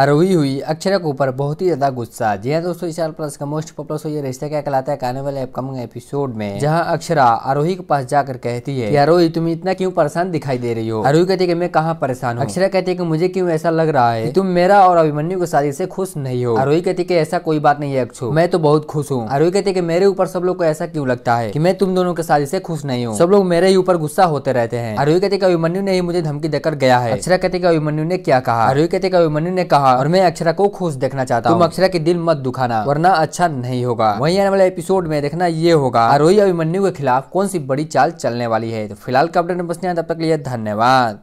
आरोही हुई अक्षरा के ऊपर बहुत ही ज्यादा गुस्सा जी हाँ दोस्तों इस साल प्लस का मोस्ट पॉपुलर शो ये रिश्ता क्या कहलाता है आने वाले अपकमिंग एपिसोड में जहां अक्षरा आरोही के पास जाकर कहती है कि आरोही तुम इतना क्यों परेशान दिखाई दे रही हो आरोही कहती है कि मैं कहाँ परेशान हूँ अक्षरा कहती है कि मुझे क्यों ऐसा लग रहा है तुम मेरा और अभिमन्यु के शादी से खुश नहीं हो आरोही कहती है ऐसा कोई बात नहीं है अक्षु मैं तो बहुत खुश हूँ आरोही कहती है मेरे ऊपर सब लोग को ऐसा क्यों लगता है की मैं तुम दोनों के शादी से खुश नहीं हूँ सब लोग मेरे ही ऊपर गुस्सा होते रहते हैं आरोही कहती है अभिमन्यु ने ही मुझे धमकी देकर गया है अक्षरा कहती है अभिमन्यु ने क्या कहा आरोही कहती है अभिमन्यु ने कहा कहा और मैं अक्षरा को खुश देखना चाहता हूँ अक्षरा के दिल मत दुखाना वरना अच्छा नहीं होगा वही आने वाले एपिसोड में देखना ये होगा आरोही अभिमन्यु के खिलाफ कौन सी बड़ी चाल चलने वाली है तो फिलहाल का अपडेट में बस नहीं तब तक लिए धन्यवाद